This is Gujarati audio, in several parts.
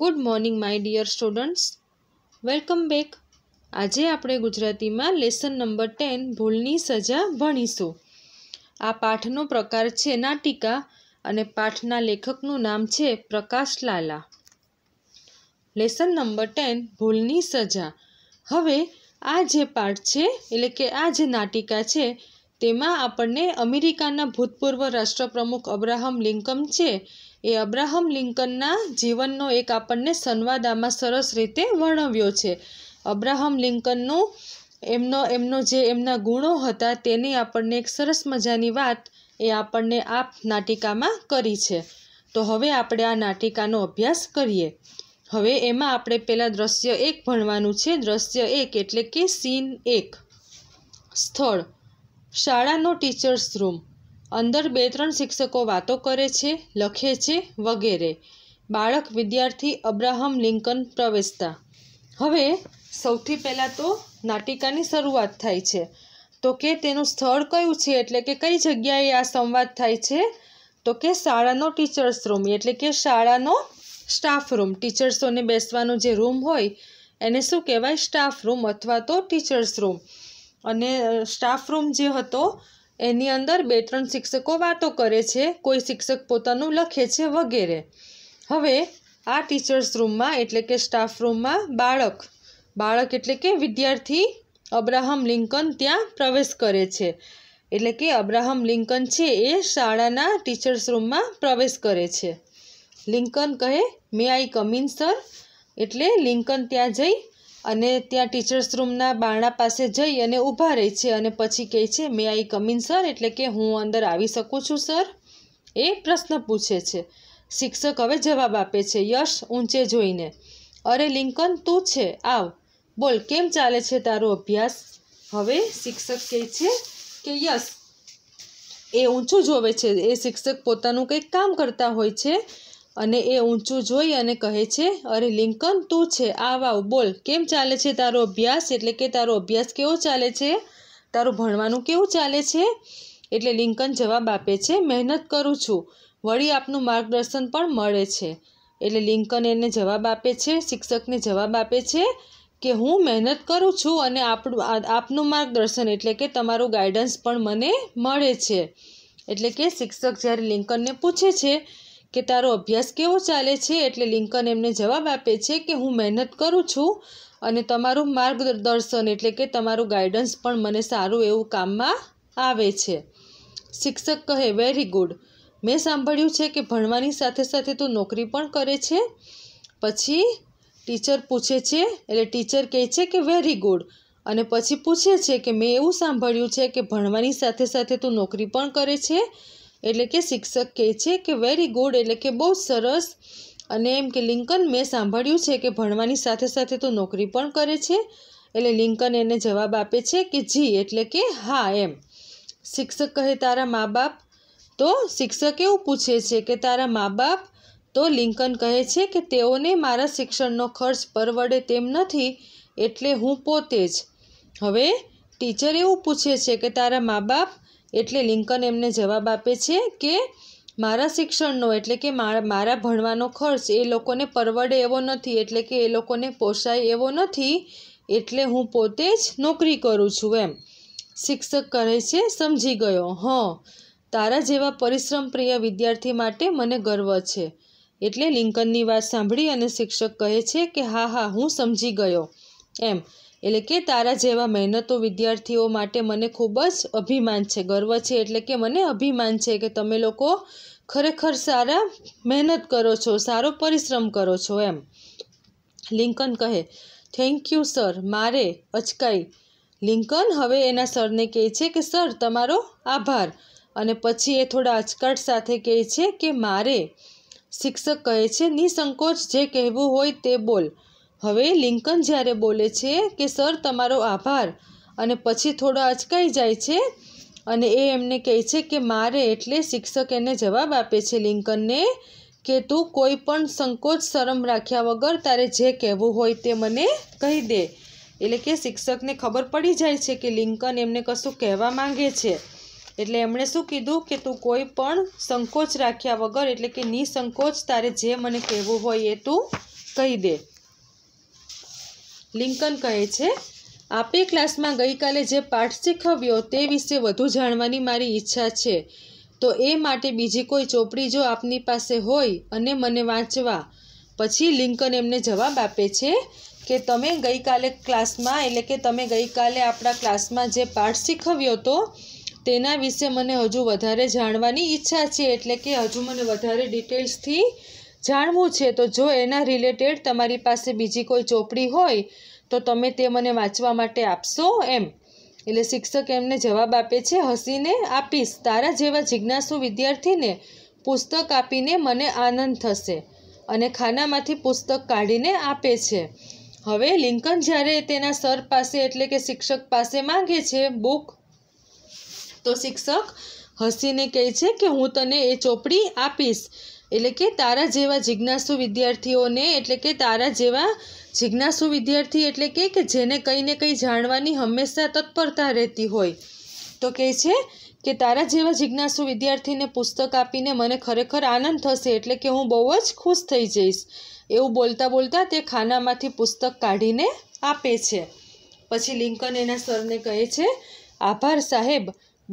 good morning my dear students welcome back આજે આપણે ગુજરાતીમાં લેસન નંબર ટેન ભૂલની સજા ભણીશું આ પાઠનો પ્રકાર છે નાટિકા અને પાઠના લેખકનું નામ છે Prakash Lala lesson number ten ભૂલની સજા હવે આ જે પાઠ છે એટલે કે આ જે નાટિકા છે તેમાં આપણને અમેરિકાના ભૂતપૂર્વ રાષ્ટ્રપ્રમુખ અબ્રાહમ લિંકમ છે એ અબ્રાહમ લિંકનના જીવનનો એક આપણને સંવાદ આમાં સરસ રીતે વર્ણવ્યો છે અબ્રાહમ લિંકનનું એમનો એમનો જે એમના ગુણો હતા તેની આપણને એક સરસ મજાની વાત એ આપણને આ નાટિકામાં કરી છે તો હવે આપણે આ નાટિકાનો અભ્યાસ કરીએ હવે એમાં આપણે પહેલાં દ્રશ્ય એક ભણવાનું છે દ્રશ્ય એક એટલે કે સીન એક સ્થળ શાળાનો ટીચર્સ રૂમ અંદર બે ત્રણ શિક્ષકો વાતો કરે છે લખે છે વગેરે બાળક વિદ્યાર્થી અબ્રાહમ લિંકન પ્રવેશતા હવે સૌથી પહેલાં તો નાટિકાની શરૂઆત થાય છે તો કે તેનું સ્થળ કયું છે એટલે કે કઈ જગ્યાએ આ સંવાદ થાય છે તો કે શાળાનો ટીચર્સ રૂમ એટલે કે શાળાનો સ્ટાફ રૂમ ટીચર્સોને બેસવાનો જે રૂમ હોય એને શું કહેવાય સ્ટાફ રૂમ અથવા તો ટીચર્સ રૂમ અને સ્ટાફ રૂમ જે હતો એની અંદર બે ત્રણ શિક્ષકો વાતો કરે છે કોઈ શિક્ષક પોતાનું લખે છે વગેરે હવે આ ટીચર્સ રૂમમાં એટલે કે સ્ટાફ રૂમમાં બાળક બાળક એટલે કે વિદ્યાર્થી અબ્રાહમ લિંકન ત્યાં પ્રવેશ કરે છે એટલે કે અબ્રાહમ લિંકન છે એ શાળાના ટીચર્સ રૂમમાં પ્રવેશ કરે છે લિંકન કહે મે આઈ કમિન સર એટલે લિંકન ત્યાં જઈ અને ત્યાં ટીચર્સ રૂમના બારણા પાસે જઈ અને ઊભા રહે છે અને પછી કહે છે મે આઈ કમિન સર એટલે કે હું અંદર આવી શકું છું સર એ પ્રશ્ન પૂછે છે શિક્ષક હવે જવાબ આપે છે યશ ઊંચે જોઈને અરે લિંકન તું છે આવ બોલ કેમ ચાલે છે તારો અભ્યાસ હવે શિક્ષક કહે છે કે યસ એ ઊંચું જોવે છે એ શિક્ષક પોતાનું કંઈક કામ કરતા હોય છે અને એ ઊંચું જોઈ અને કહે છે અરે લિંકન તું છે આ વાવ બોલ કેમ ચાલે છે તારો અભ્યાસ એટલે કે તારો અભ્યાસ કેવો ચાલે છે તારું ભણવાનું કેવું ચાલે છે એટલે લિંકન જવાબ આપે છે મહેનત કરું છું વળી આપનું માર્ગદર્શન પણ મળે છે એટલે લિંકન એને જવાબ આપે છે શિક્ષકને જવાબ આપે છે કે હું મહેનત કરું છું અને આપણું આપનું માર્ગદર્શન એટલે કે તમારું ગાઈડન્સ પણ મને મળે છે એટલે કે શિક્ષક જ્યારે લિંકનને પૂછે છે કે તારો અભ્યાસ કેવો ચાલે છે એટલે લિંકન એમને જવાબ આપે છે કે હું મહેનત કરું છું અને તમારું માર્ગદર્શન એટલે કે તમારું ગાઈડન્સ પણ મને સારું એવું કામમાં આવે છે શિક્ષક કહે વેરી ગુડ મેં સાંભળ્યું છે કે ભણવાની સાથે સાથે તું નોકરી પણ કરે છે પછી ટીચર પૂછે છે એટલે ટીચર કહે છે કે વેરી ગુડ અને પછી પૂછે છે કે મેં એવું સાંભળ્યું છે કે ભણવાની સાથે સાથે તું નોકરી પણ કરે છે એટલે કે શિક્ષક કહે છે કે વેરી ગુડ એટલે કે બહુ સરસ અને એમ કે લિંકન મેં સાંભળ્યું છે કે ભણવાની સાથે સાથે તો નોકરી પણ કરે છે એટલે લિંકન એને જવાબ આપે છે કે જી એટલે કે હા એમ શિક્ષક કહે તારા મા બાપ તો શિક્ષક એવું પૂછે છે કે તારા મા બાપ તો લિંકન કહે છે કે તેઓને મારા શિક્ષણનો ખર્ચ પરવડે તેમ નથી એટલે હું પોતે જ હવે ટીચર એવું પૂછે છે કે તારા મા બાપ એટલે લિંકન એમને જવાબ આપે છે કે મારા શિક્ષણનો એટલે કે મારા ભણવાનો ખર્ચ એ લોકોને પરવડે એવો નથી એટલે કે એ લોકોને પોષાય એવો નથી એટલે હું પોતે જ નોકરી કરું છું એમ શિક્ષક કહે છે સમજી ગયો હં તારા જેવા પરિશ્રમપ્રિય વિદ્યાર્થી માટે મને ગર્વ છે એટલે લિંકનની વાત સાંભળી અને શિક્ષક કહે છે કે હા હા હું સમજી ગયો એમ એટલે કે તારા જેવા મહેનતો વિદ્યાર્થીઓ માટે મને ખૂબ જ અભિમાન છે ગર્વ છે એટલે કે મને અભિમાન છે કે તમે લોકો ખરેખર સારા મહેનત કરો છો સારો પરિશ્રમ કરો છો એમ લિંકન કહે થેન્ક યુ સર મારે અચકાઈ લિંકન હવે એના સરને કહે છે કે સર તમારો આભાર અને પછી એ થોડા અચકાટ સાથે કહે છે કે મારે શિક્ષક કહે છે નિસંકોચ જે કહેવું હોય તે બોલ હવે લિંકન જ્યારે બોલે છે કે સર તમારો આભાર અને પછી થોડો અચકાઈ જાય છે અને એ એમને કહે છે કે મારે એટલે શિક્ષક એને જવાબ આપે છે લિંકનને કે તું કોઈ પણ સંકોચ શરમ રાખ્યા વગર તારે જે કહેવું હોય તે મને કહી દે એટલે કે શિક્ષકને ખબર પડી જાય છે કે લિંકન એમને કશું કહેવા માંગે છે એટલે એમણે શું કીધું કે તું કોઈ પણ સંકોચ રાખ્યા વગર એટલે કે નિસંકોચ તારે જે મને કહેવું હોય એ તું કહી દે લિંકન કહે છે આપે ક્લાસમાં ગઈકાલે જે પાઠ શીખવ્યો તે વિશે વધુ જાણવાની મારી ઈચ્છા છે તો એ માટે બીજી કોઈ ચોપડી જો આપની પાસે હોય અને મને વાંચવા પછી લિંકન એમને જવાબ આપે છે કે તમે ગઈકાલે ક્લાસમાં એટલે કે તમે ગઈકાલે આપણા ક્લાસમાં જે પાઠ શીખવ્યો હતો તેના વિશે મને હજુ વધારે જાણવાની ઈચ્છા છે એટલે કે હજુ મને વધારે ડિટેલ્સથી જાણવું છે તો જો એના રિલેટેડ તમારી પાસે બીજી કોઈ ચોપડી હોય તો તમે તે મને વાંચવા માટે આપશો એમ એટલે શિક્ષક એમને જવાબ આપે છે હસીને આપીશ તારા જેવા જિજ્ઞાસુ વિદ્યાર્થીને પુસ્તક આપીને મને આનંદ થશે અને ખાનામાંથી પુસ્તક કાઢીને આપે છે હવે લિંકન જ્યારે તેના સર પાસે એટલે કે શિક્ષક પાસે માંગે છે બુક તો શિક્ષક હસીને કહે છે કે હું તને એ ચોપડી આપીશ એટલે કે તારા જેવા જિજ્ઞાસુ વિદ્યાર્થીઓને એટલે કે તારા જેવા જિજ્ઞાસુ વિદ્યાર્થી એટલે કે કે જેને કંઈ ને કંઈ જાણવાની હંમેશા તત્પરતા રહેતી હોય તો કહે છે કે તારા જેવા જિજ્ઞાસુ વિદ્યાર્થીને પુસ્તક આપીને મને ખરેખર આનંદ થશે એટલે કે હું બહુ જ ખુશ થઈ જઈશ એવું બોલતા બોલતા તે ખાનામાંથી પુસ્તક કાઢીને આપે છે પછી લિંકન એના સરને કહે છે આભાર સાહેબ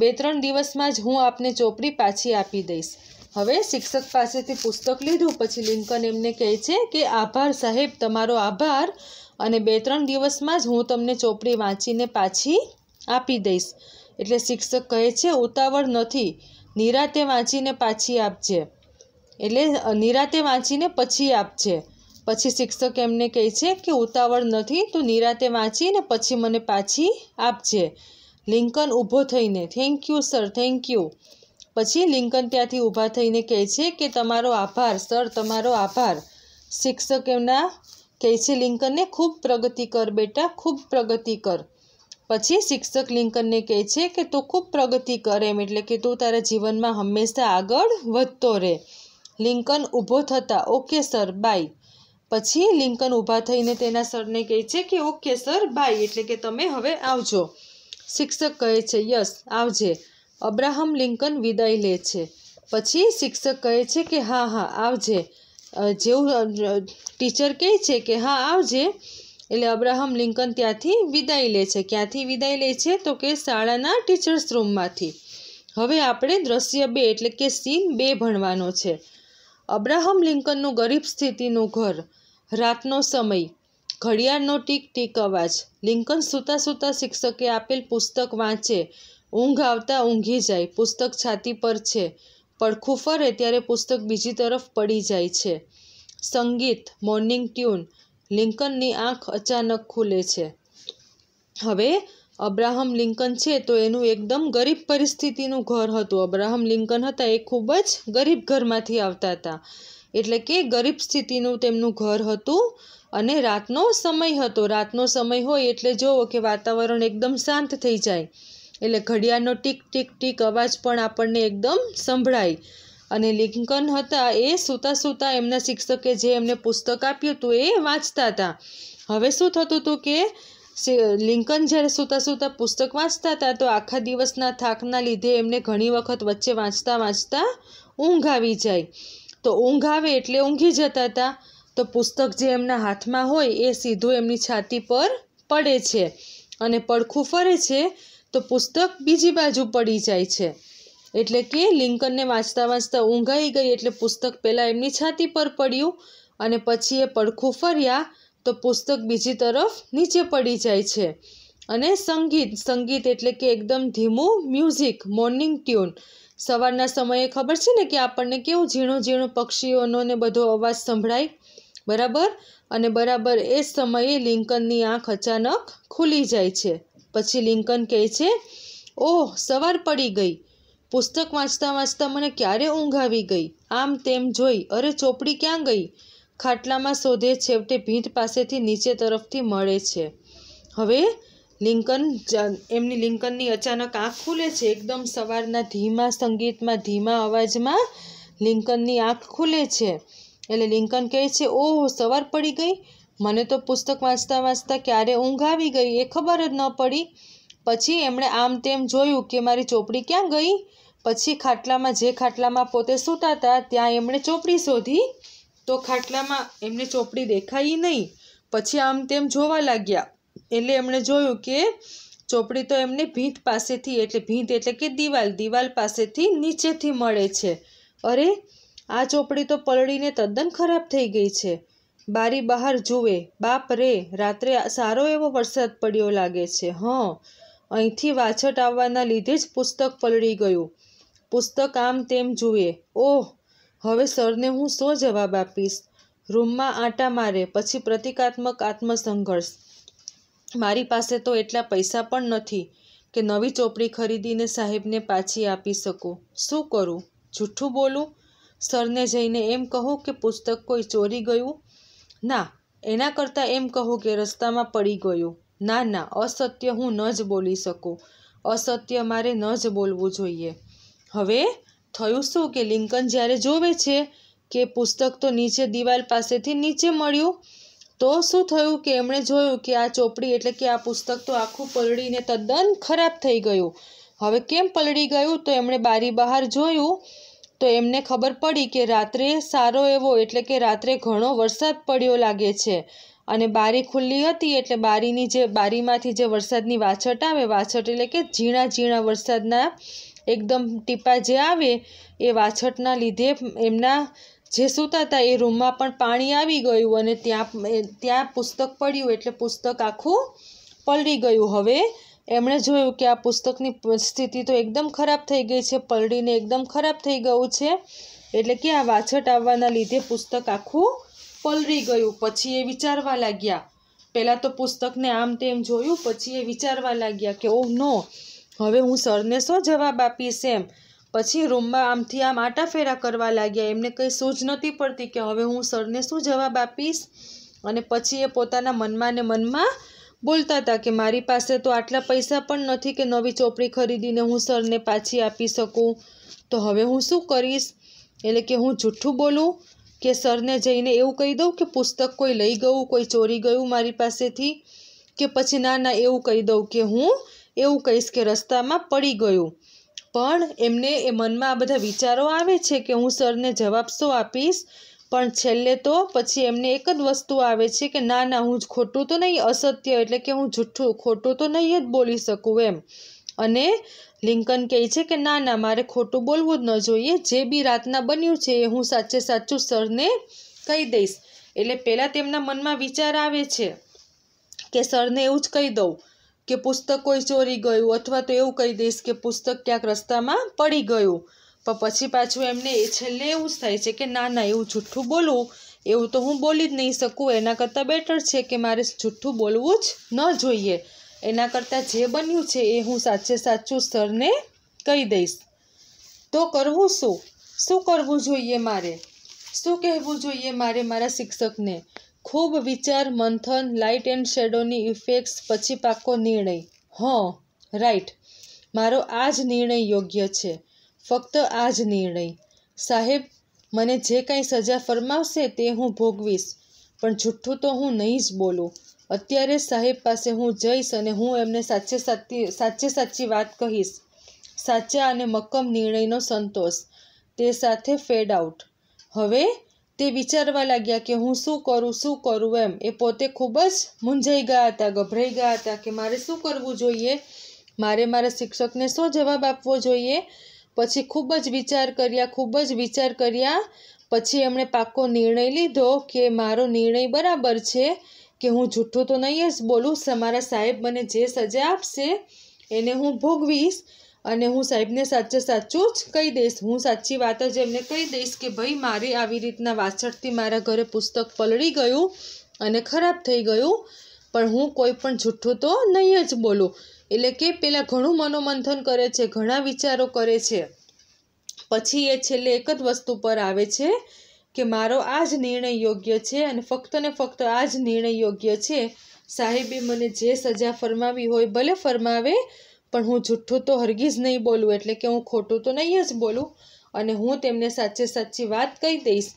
બે ત્રણ દિવસમાં જ હું આપને ચોપડી પાછી આપી દઈશ હવે શિક્ષક પાસેથી પુસ્તક લીધું પછી લિંકન એમને કહે છે કે આભાર સાહેબ તમારો આભાર અને બે ત્રણ દિવસમાં જ હું તમને ચોપડી વાંચીને પાછી આપી દઈશ એટલે શિક્ષક કહે છે ઉતાવળ નથી નિરાતે વાંચીને પાછી આપજે એટલે નિરાતે વાંચીને પછી આપજે પછી શિક્ષક એમને કહે છે કે ઉતાવળ નથી તો નિરાતે વાંચીને પછી મને પાછી આપજે લિંકન ઊભો થઈને thank you sir thank you પછી લિંકન ત્યાંથી ઊભા થઈને કહે છે કે તમારો આભાર સર તમારો આભાર શિક્ષક એમના કહે છે લિંકનને ખૂબ પ્રગતિ કર બેટા ખૂબ પ્રગતિ કર પછી શિક્ષક લિંકનને કહે છે કે તું ખૂબ પ્રગતિ કર એમ એટલે કે તું તારા જીવનમાં હંમેશા આગળ વધતો રહે લિંકન ઊભો થતા ઓકે સર બાય પછી લિંકન ઊભા થઈને તેના સરને કહે છે કે ઓકે સર બાય એટલે કે તમે હવે આવજો શિક્ષક કહે છે યસ આવજે અબ્રાહમ લિંકન વિદાય લે છે પછી શિક્ષક કહે છે કે હા હા આવજે જેવું ટીચર કહે છે કે હા આવજે એટલે અબ્રાહમ લિંકન ત્યાંથી વિદાય લે છે ક્યાંથી વિદાય લે છે તો કે શાળાના ટીચર્સ રૂમમાંથી હવે આપણે દ્રશ્ય બે એટલે કે સીન બે ભણવાનો છે અબ્રાહમ લિંકનનું ગરીબ સ્થિતિનું ઘર રાતનો સમય ઘડિયાળનો ટીક ટીક અવાજ લિંકન સૂતા સૂતા શિક્ષકે આપેલ પુસ્તક વાંચે ઊંઘ આવતા ઊંઘી જાય પુસ્તક છાતી પર છે પડખું ફરે ત્યારે પુસ્તક બીજી તરફ પડી જાય છે સંગીત મોર્નિંગ ટ્યુન લિંકનની આંખ અચાનક ખુલે છે હવે અબ્રાહમ લિંકન છે તો એનું એકદમ ગરીબ પરિસ્થિતિનું ઘર હતું અબ્રાહમ લિંકન હતા એ ખૂબ જ ગરીબ ઘરમાંથી આવતા હતા એટલે કે ગરીબ સ્થિતિનું તેમનું ઘર હતું અને રાતનો સમય હતો રાતનો સમય હોય એટલે જુઓ કે વાતાવરણ એકદમ શાંત થઈ જાય એટલે ઘડિયાળનો ટીક ટીક ટીક અવાજ પણ આપણને એકદમ સંભળાય અને લિંકન હતા એ સૂતા સૂતા એમના શિક્ષકે જે એમને પુસ્તક આપ્યું હતું એ વાંચતા હતા હવે શું થતું હતું કે લિંકન જ્યારે સૂતા સૂતા પુસ્તક વાંચતા હતા તો આખા દિવસના થાકના લીધે એમને ઘણી વખત વચ્ચે વાંચતા વાંચતા ઊંઘ આવી જાય તો ઊંઘ આવે એટલે ઊંઘી જતા હતા તો પુસ્તક જે એમના હાથમાં હોય એ સીધું એમની છાતી પર પડે છે અને પડખું ફરે છે તો પુસ્તક બીજી બાજુ પડી જાય છે એટલે કે લિંકનને વાંચતા વાંચતા ઊંઘાઈ ગઈ એટલે પુસ્તક પહેલાં એમની છાતી પર પડ્યું અને પછી એ પડખું ફર્યા તો પુસ્તક બીજી તરફ નીચે પડી જાય છે અને સંગીત સંગીત એટલે કે એકદમ ધીમું મ્યુઝિક મોર્નિંગ ટ્યુન સવારના સમયે ખબર છે ને કે આપણને કેવું ઝીણું ઝીણું પક્ષીઓનો ને બધો અવાજ સંભળાય બરાબર અને બરાબર એ સમયે લિંકનની આંખ અચાનક ખુલી જાય છે પછી લિંકન કહે છે ઓહ સવાર પડી ગઈ પુસ્તક વાંચતા વાંચતા મને ક્યારે ઊંઘ આવી ગઈ આમ તેમ જોઈ અરે ચોપડી ક્યાં ગઈ ખાટલામાં શોધે છેવટે ભીંત પાસેથી નીચે તરફથી મળે છે હવે લિંકન એમની લિંકનની અચાનક આંખ ખુલે છે એકદમ સવારના ધીમા સંગીતમાં ધીમા અવાજમાં લિંકનની આંખ ખુલે છે એટલે લિંકન કહે છે ઓહ સવાર પડી ગઈ મને તો પુસ્તક વાંચતા વાંચતા ક્યારે ઊંઘ આવી ગઈ એ ખબર જ ન પડી પછી એમણે આમ તેમ જોયું કે મારી ચોપડી ક્યાં ગઈ પછી ખાટલામાં જે ખાટલામાં પોતે સૂતા હતા ત્યાં એમણે ચોપડી શોધી તો ખાટલામાં એમને ચોપડી દેખાઈ નહીં પછી આમ તેમ જોવા લાગ્યા એટલે એમણે જોયું કે ચોપડી તો એમને ભીંત પાસેથી એટલે ભીંત એટલે કે દિવાલ દિવાલ પાસેથી નીચેથી મળે છે અરે આ ચોપડી તો પલળીને તદ્દન ખરાબ થઈ ગઈ છે બારી બહાર જુએ બાપ રે રાત્રે સારો એવો વરસાદ પડ્યો લાગે છે હં અહીંથી વાછટ આવવાના લીધે જ પુસ્તક પલળી ગયું પુસ્તક આમ તેમ જુએ ઓહ હવે સરને હું શો જવાબ આપીશ રૂમમાં આંટા મારે પછી પ્રતિકાત્મક આત્મસંઘર્ષ મારી પાસે તો એટલા પૈસા પણ નથી કે નવી ચોપડી ખરીદીને સાહેબને પાછી આપી શકું શું કરું જૂઠું બોલું સરને જઈને એમ કહું કે પુસ્તક કોઈ ચોરી ગયું ના એના કરતાં એમ કહો કે રસ્તામાં પડી ગયો ના ના અસત્ય હું ન જ બોલી શકું અસત્ય મારે ન જ બોલવું જોઈએ હવે થયું શું કે લિંકન જ્યારે જોવે છે કે પુસ્તક તો નીચે દિવાલ પાસેથી નીચે મળ્યું તો શું થયું કે એમણે જોયું કે આ ચોપડી એટલે કે આ પુસ્તક તો આખું પલળીને તદ્દન ખરાબ થઈ ગયું હવે કેમ પલળી ગયું તો એમણે બારી બહાર જોયું તો એમને ખબર પડી કે રાત્રે સારો એવો એટલે કે રાત્રે ઘણો વરસાદ પડ્યો લાગે છે અને બારી ખુલ્લી હતી એટલે બારીની જે બારીમાંથી જે વરસાદની વાછટ આવે વાછટ એટલે કે ઝીણા ઝીણા વરસાદના એકદમ ટીપા જે આવે એ વાછટના લીધે એમના જે સૂતા હતા એ રૂમમાં પણ પાણી આવી ગયું અને ત્યાં ત્યાં પુસ્તક પડ્યું એટલે પુસ્તક આખું પલળી ગયું હવે એમણે જોયું કે આ પુસ્તકની સ્થિતિ તો એકદમ ખરાબ થઈ ગઈ છે પલડીને એકદમ ખરાબ થઈ ગયું છે એટલે કે આ વાછટ આવવાના લીધે પુસ્તક આખું પલળી ગયું પછી એ વિચારવા લાગ્યા પહેલાં તો પુસ્તકને આમ તેમ જોયું પછી એ વિચારવા લાગ્યા કે ઓહ નો હવે હું સરને શું જવાબ આપીશ એમ પછી રૂમમાં આમથી આમ આટાફેરા કરવા લાગ્યા એમને કંઈ સૂઝ નહોતી પડતી કે હવે હું સરને શું જવાબ આપીશ અને પછી એ પોતાના મનમાં ને મનમાં બોલતા હતા કે મારી પાસે તો આટલા પૈસા પણ નથી કે નવી ચોપડી ખરીદીને હું સરને પાછી આપી શકું તો હવે હું શું કરીશ એટલે કે હું જૂઠ્ઠું બોલું કે સરને જઈને એવું કહી દઉં કે પુસ્તક કોઈ લઈ ગયું કોઈ ચોરી ગયું મારી પાસેથી કે પછી ના ના એવું કહી દઉં કે હું એવું કહીશ કે રસ્તામાં પડી ગયું પણ એમને એ મનમાં આ બધા વિચારો આવે છે કે હું સરને જવાબ શું આપીશ પણ છેલ્લે તો પછી એમને એક જ વસ્તુ આવે છે કે ના ના હું ખોટું તો નહીં અસત્ય એટલે કે હું જૂઠું ખોટું તો નહીં જ બોલી શકું એમ અને લિંકન કહે છે કે ના ના મારે ખોટું બોલવું જ ન જોઈએ જે બી રાતના બન્યું છે એ હું સાચે સાચું સરને કહી દઈશ એટલે પહેલાં તેમના મનમાં વિચાર આવે છે કે સરને એવું જ કહી દઉં કે પુસ્તક કોઈ ચોરી ગયું અથવા તો એવું કહી દઈશ કે પુસ્તક ક્યાંક રસ્તામાં પડી ગયું પણ પછી પાછું એમને એ છેલ્લે એવું જ થાય છે કે ના ના એવું જૂઠું બોલવું એવું તો હું બોલી જ નહીં શકું એના કરતાં બેટર છે કે મારે જૂઠું બોલવું જ ન જોઈએ એના કરતાં જે બન્યું છે એ હું સાચે સાચું સરને કહી દઈશ તો કરવું શું શું કરવું જોઈએ મારે શું કહેવું જોઈએ મારે મારા શિક્ષકને ખૂબ વિચાર મંથન લાઇટ એન્ડ શેડોની ઇફેક્ટ્સ પછી પાકો નિર્ણય હં રાઈટ મારો આ જ નિર્ણય યોગ્ય છે ફક્ત આ જ નિર્ણય સાહેબ મને જે કાંઈ સજા ફરમાવશે તે હું ભોગવીશ પણ જુઠ્ઠું તો હું નહીં જ બોલું અત્યારે સાહેબ પાસે હું જઈશ અને હું એમને સાચે સાચી સાચે સાચી વાત કહીશ સાચા અને મક્કમ નિર્ણયનો સંતોષ તે સાથે ફેડ આઉટ હવે તે વિચારવા લાગ્યા કે હું શું કરું શું કરું એમ એ પોતે ખૂબ જ મૂંઝાઈ ગયા હતા ગભરાઈ ગયા હતા કે મારે શું કરવું જોઈએ મારે મારા શિક્ષકને શું જવાબ આપવો જોઈએ પછી ખૂબ જ વિચાર કર્યા ખૂબ જ વિચાર કર્યા પછી એમણે પાક્કો નિર્ણય લીધો કે મારો નિર્ણય બરાબર છે કે હું જૂઠું તો નહીં જ બોલું તમારા સાહેબ મને જે સજા આપશે એને હું ભોગવીશ અને હું સાહેબને સાચે સાચું જ કહી દઈશ હું સાચી વાત જ એમને કહી દઈશ કે ભાઈ મારે આવી રીતના વાછળથી મારા ઘરે પુસ્તક પલળી ગયું અને ખરાબ થઈ ગયું પણ હું કોઈ પણ જૂઠું તો નહીં જ બોલું એટલે કે પહેલાં ઘણું મનોમંથન કરે છે ઘણા વિચારો કરે છે પછી એ છેલ્લે એક જ વસ્તુ પર આવે છે કે મારો આ જ નિર્ણય યોગ્ય છે અને ફક્ત ને ફક્ત આ જ નિર્ણય યોગ્ય છે સાહેબે મને જે સજા ફરમાવી હોય ભલે ફરમાવે પણ હું જુઠ્ઠું તો હરગીજ નહીં બોલું એટલે કે હું ખોટું તો નહીં જ બોલું અને હું તેમને સાચે સાચી વાત કહી દઈશ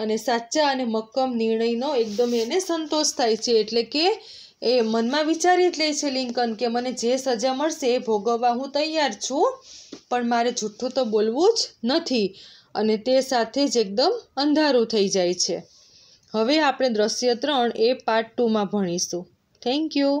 અને સાચા અને મક્કમ નિર્ણયનો એકદમ એને સંતોષ થાય છે એટલે કે એ મનમાં વિચારી જ લે છે લિંકન કે મને જે સજા મળશે એ ભોગવવા હું તૈયાર છું પણ મારે જૂઠું તો બોલવું જ નથી અને તે સાથે જ એકદમ અંધારું થઈ જાય છે હવે આપણે દ્રશ્ય ત્રણ એ પાર્ટ ટુમાં ભણીશું થેન્ક યુ